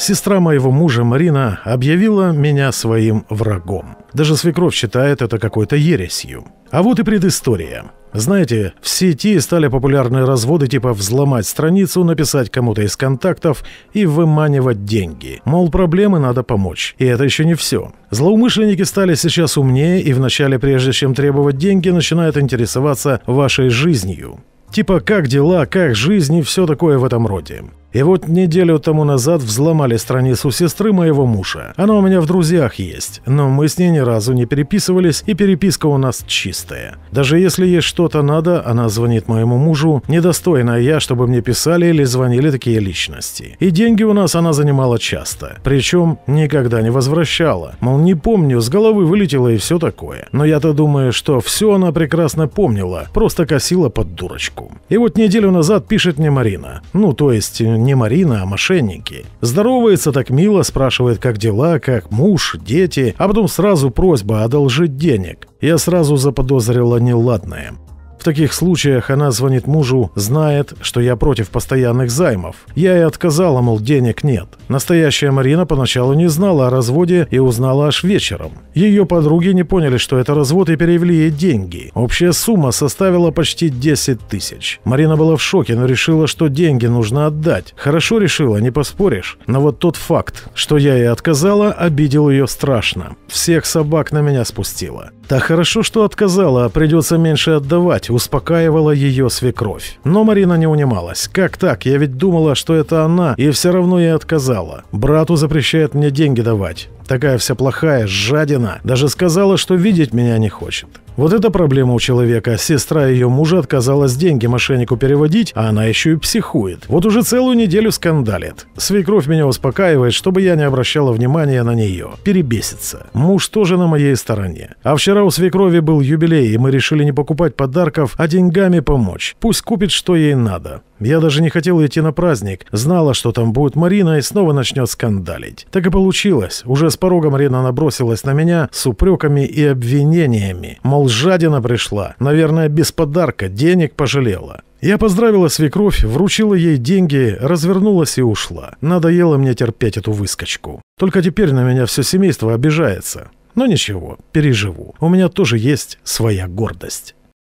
Сестра моего мужа Марина объявила меня своим врагом. Даже свекровь считает это какой-то ересью. А вот и предыстория. Знаете, в сети стали популярны разводы типа взломать страницу, написать кому-то из контактов и выманивать деньги. Мол, проблемы надо помочь. И это еще не все. Злоумышленники стали сейчас умнее и вначале, прежде чем требовать деньги, начинают интересоваться вашей жизнью. Типа, как дела, как жизнь и все такое в этом роде. И вот неделю тому назад взломали страницу сестры моего мужа. Она у меня в друзьях есть, но мы с ней ни разу не переписывались, и переписка у нас чистая. Даже если ей что-то надо, она звонит моему мужу. Недостойная я, чтобы мне писали или звонили такие личности. И деньги у нас она занимала часто. Причем никогда не возвращала. Мол, не помню, с головы вылетело и все такое. Но я-то думаю, что все она прекрасно помнила, просто косила под дурочку. И вот неделю назад пишет мне Марина. Ну, то есть не Марина, а мошенники. Здоровается так мило, спрашивает, как дела, как муж, дети, а потом сразу просьба одолжить денег. Я сразу заподозрила неладное. В таких случаях она звонит мужу, знает, что я против постоянных займов. Я и отказала, мол, денег нет. Настоящая Марина поначалу не знала о разводе и узнала аж вечером. Ее подруги не поняли, что это развод и перевели ей деньги. Общая сумма составила почти 10 тысяч. Марина была в шоке, но решила, что деньги нужно отдать. Хорошо решила, не поспоришь. Но вот тот факт, что я ей отказала, обидел ее страшно. Всех собак на меня спустила. «Так хорошо, что отказала, а придется меньше отдавать», – успокаивала ее свекровь. Но Марина не унималась. «Как так? Я ведь думала, что это она, и все равно я отказала. Брату запрещает мне деньги давать. Такая вся плохая, жадина. Даже сказала, что видеть меня не хочет. Вот это проблема у человека. Сестра ее мужа отказалась деньги мошеннику переводить, а она еще и психует. Вот уже целую неделю скандалит. Свекровь меня успокаивает, чтобы я не обращала внимания на нее. Перебесится. Муж тоже на моей стороне. А вчера у свекрови был юбилей, и мы решили не покупать подарков, а деньгами помочь. Пусть купит, что ей надо. Я даже не хотела идти на праздник, знала, что там будет Марина и снова начнет скандалить. Так и получилось. Уже с порога Марина набросилась на меня с упреками и обвинениями. Мол, Жадина пришла. Наверное, без подарка, денег пожалела. Я поздравила свекровь, вручила ей деньги, развернулась и ушла. Надоело мне терпеть эту выскочку. Только теперь на меня все семейство обижается. Но ничего, переживу. У меня тоже есть своя гордость.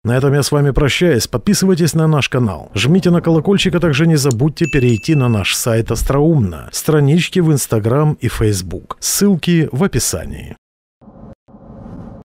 На этом я с вами прощаюсь. Подписывайтесь на наш канал. Жмите на колокольчик, а также не забудьте перейти на наш сайт Остроумно, странички в Инстаграм и Фейсбук. Ссылки в описании.